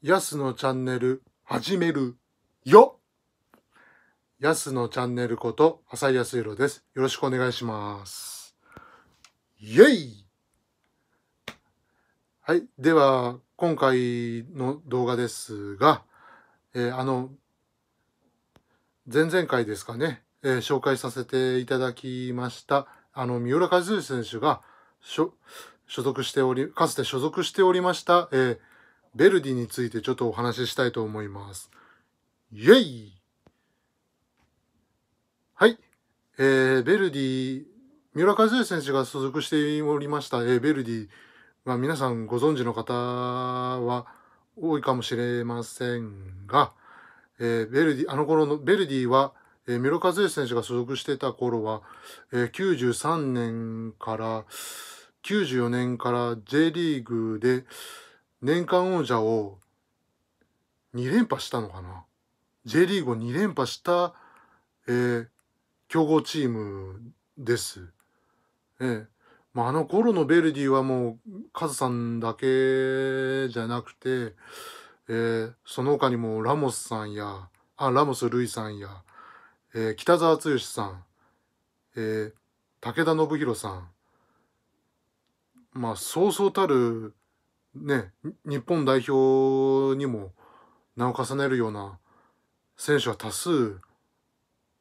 やすのチャンネル始めるよやすのチャンネルこと浅井康弘です。よろしくお願いします。イェイはい。では、今回の動画ですが、えー、あの、前々回ですかね、えー、紹介させていただきました、あの、三浦和義選手が所、所属しており、かつて所属しておりました、えーヴェルディについてちょっとお話ししたいと思います。イェイはい。えー、ヴェルディ、三浦和也選手が所属しておりました、えー、ヴェルディ、まあ、皆さんご存知の方は多いかもしれませんが、えー、ベルディ、あの頃のベルディは、えー、和ロ選手が所属してた頃は、えー、93年から94年から J リーグで、年間王者を2連覇したのかな J リーグを2連覇した、えー、強豪チームです。えーまあ、あの頃のベルディはもうカズさんだけじゃなくて、えー、その他にもラモスさんやあラモス・ルイさんや、えー、北澤剛さん、えー、武田信弘さんまあそうそうたるね、日本代表にも名を重ねるような選手は多数、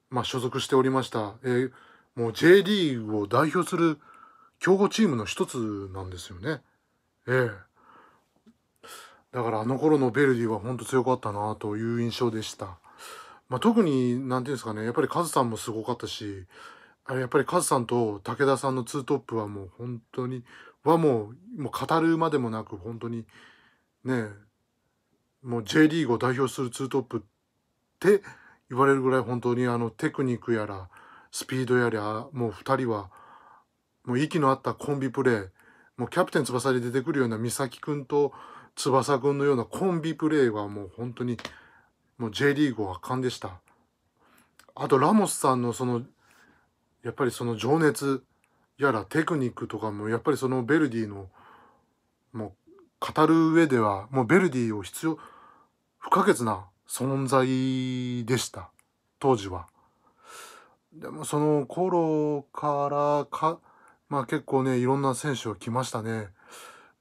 まあ、所属しておりました、えー、もう J リーグを代表する強豪チームの一つなんですよね。ええー、だからあの頃のベルディは本当強かったなという印象でした。まあ、特に何て言うんですかねやっぱりカズさんもすごかったしあれやっぱりカズさんと武田さんのツートップはもう本当にはもうもう語るまでもなく本当にねもう J リーグを代表するツートップって言われるぐらい本当にあのテクニックやらスピードやりゃもう2人はもう息の合ったコンビプレーもうキャプテン翼で出てくるような美咲君と翼君のようなコンビプレーはもう本当にもう J リーグは圧巻でした。あとラモスさんのそのやっぱりその情熱やらテクニックとかもやっぱりそのベルディのもう語る上ではもうベルディを必要不可欠な存在でした当時は。でもその頃からかまあ結構ねいろんな選手が来ましたね。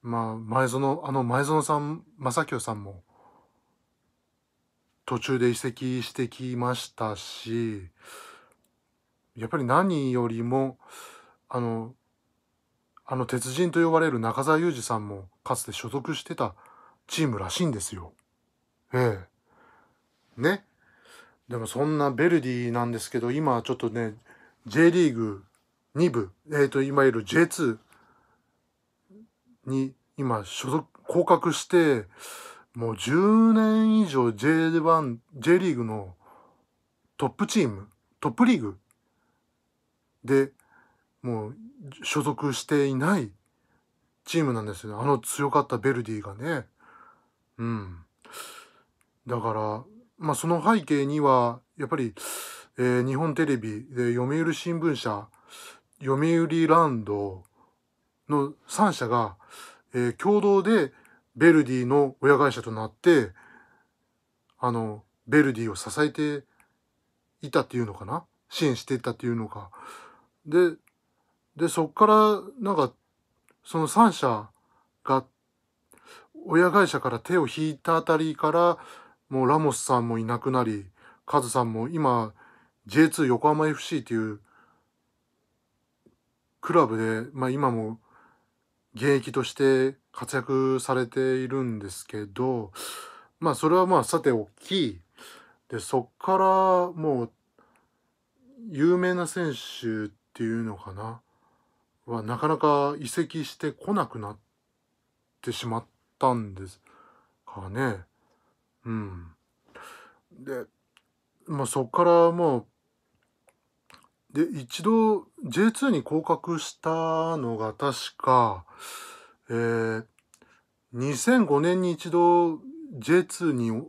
まあ前園あの前園さん正清さんも途中で移籍してきましたし。やっぱり何よりもあのあの鉄人と呼ばれる中澤裕二さんもかつて所属してたチームらしいんですよ。ええ。ね。でもそんなベルディなんですけど今ちょっとね J リーグ2部、えー、といわゆる J2 に今所属降格してもう10年以上 J1、J リーグのトップチーム、トップリーグでもう所属していないチームなんですよねあの強かったベルディがね。うん、だからまあ、その背景にはやっぱり、えー、日本テレビで読売新聞社読売ランドの3社が、えー、共同でベルディの親会社となってあのベルディを支えていたっていうのかな支援していたっていうのかで、で、そっから、なんか、その三社が、親会社から手を引いたあたりから、もうラモスさんもいなくなり、カズさんも今、J2 横浜 FC っていうクラブで、まあ今も現役として活躍されているんですけど、まあそれはまあさて大き、い。で、そっからもう有名な選手っていうのかなはなかなか移籍してこなくなってしまったんですかね。うん、で、まあ、そこからもうで一度 J2 に降格したのが確か、えー、2005年に一度 J2 に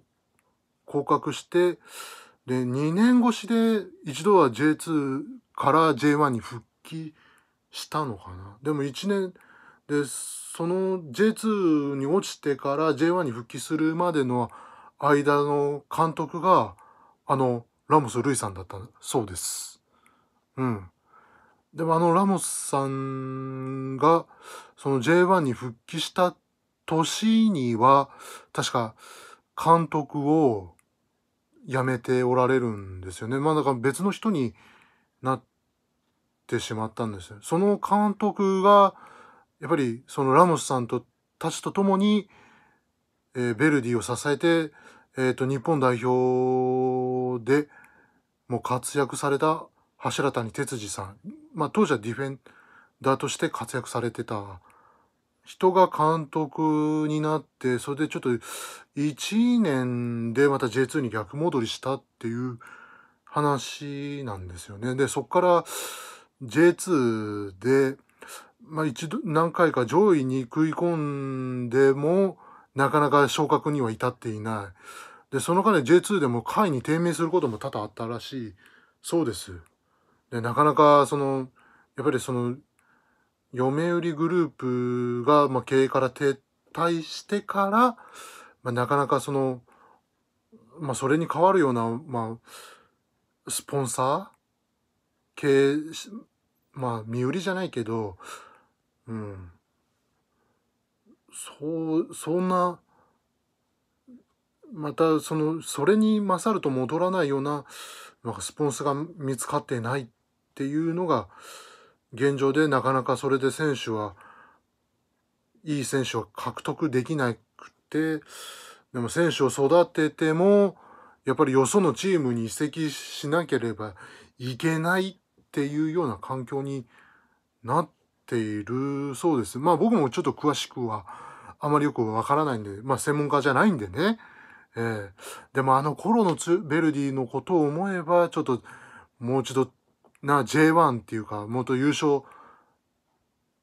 降格してで2年越しで一度は J2 から J1 に復帰したのかな。でも1年でその J2 に落ちてから J1 に復帰するまでの間の監督があのラモス・ルイさんだったそうです。うん。でもあのラモスさんがその J1 に復帰した年には確か監督を辞めておられるんですよね。まあだから別の人になってしまったんですよ。その監督が、やっぱりそのラモスさんとたちと共に、えー、ベルディを支えて、えっ、ー、と、日本代表でもう活躍された柱谷哲司さん。まあ、当時はディフェンダーとして活躍されてた人が監督になって、それでちょっと1年でまた J2 に逆戻りしたっていう話なんですよね。で、そこから J2 で、まあ一度、何回か上位に食い込んでも、なかなか昇格には至っていない。で、その間 J2 でも下位に低迷することも多々あったらしい。そうです。で、なかなかその、やっぱりその、嫁売りグループが、まあ、経営から撤退してから、まあ、なかなかその、まあ、それに変わるような、まあ、スポンサー系、まあ、身売りじゃないけど、うん。そう、そんな、また、その、それに勝ると戻らないような、なんかスポンサーが見つかってないっていうのが、現状でなかなかそれで選手は、いい選手を獲得できなくて、でも選手を育てても、やっぱりよそのチームに移籍しなければいけないっていうような環境になっているそうです。まあ僕もちょっと詳しくはあまりよくわからないんで、まあ専門家じゃないんでね。えー、でもあの頃のベルディのことを思えば、ちょっともう一度な J1 っていうか、もっと優勝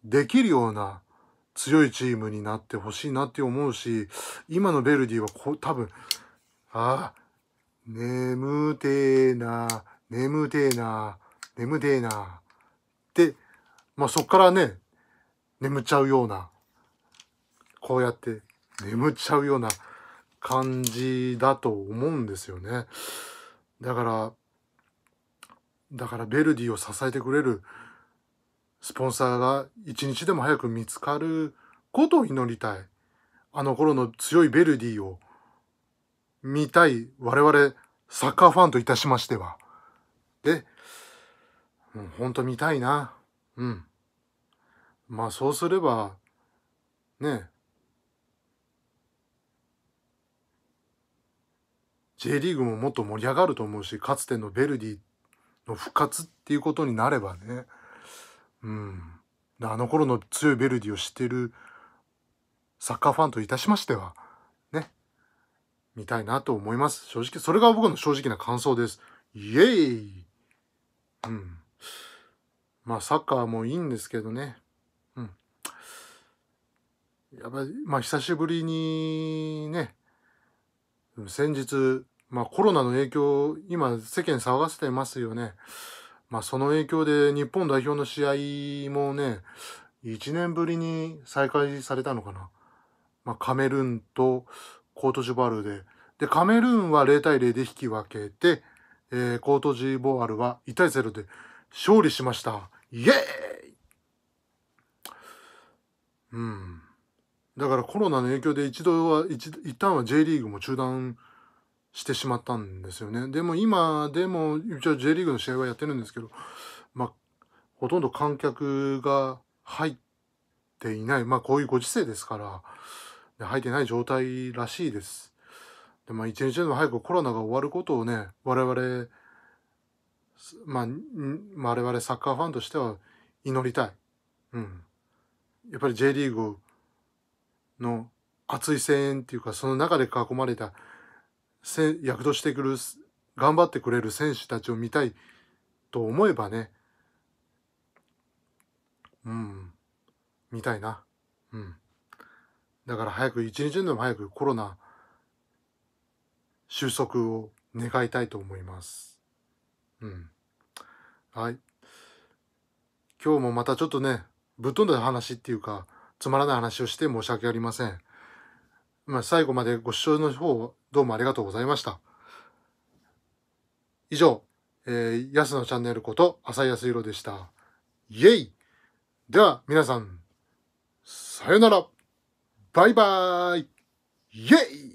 できるような強いチームになってほしいなって思うし、今のベルディはこ多分、ああ、眠てえな、眠てえな、眠てえな。で、まあそっからね、眠っちゃうような、こうやって眠っちゃうような感じだと思うんですよね。だから、だからベルディを支えてくれるスポンサーが一日でも早く見つかることを祈りたい。あの頃の強いベルディを見たい我々サッカーファンといたしましては。で、うん、ほんと見たいな。うん。まあそうすれば、ね J リーグももっと盛り上がると思うし、かつてのベルディの復活っていうことになればね、うん。あの頃の強いベルディを知ってるサッカーファンといたしましては、見たいなと思います。正直、それが僕の正直な感想です。イエーイうん。まあ、サッカーもいいんですけどね。うん。やっぱり、まあ、久しぶりにね、先日、まあ、コロナの影響、今、世間騒がせてますよね。まあ、その影響で日本代表の試合もね、1年ぶりに再開されたのかな。まあ、カメルーンとコートジボワールで。で、カメルーンは0対0で引き分けて、えー、コートジボワールは1対0で勝利しました。イエーイうん。だからコロナの影響で一度は、一一旦は J リーグも中断してしまったんですよね。でも今でも一応 J リーグの試合はやってるんですけど、まあ、ほとんど観客が入っていない。まあこういうご時世ですから、吐いてない状態らしいです。でまあ、一日でも早くコロナが終わることをね、我々、まあ、我々サッカーファンとしては祈りたい。うん。やっぱり J リーグの熱い声援っていうか、その中で囲まれた、躍動してくる、頑張ってくれる選手たちを見たいと思えばね、うん、見たいな。うん。だから早く一日でも早くコロナ収束を願いたいと思います。うん。はい。今日もまたちょっとね、ぶっ飛んだ話っていうか、つまらない話をして申し訳ありません。まあ、最後までご視聴の方、どうもありがとうございました。以上、えー、安のチャンネルこと浅井康ろでした。イェイでは、皆さん、さよならバイバイイェイ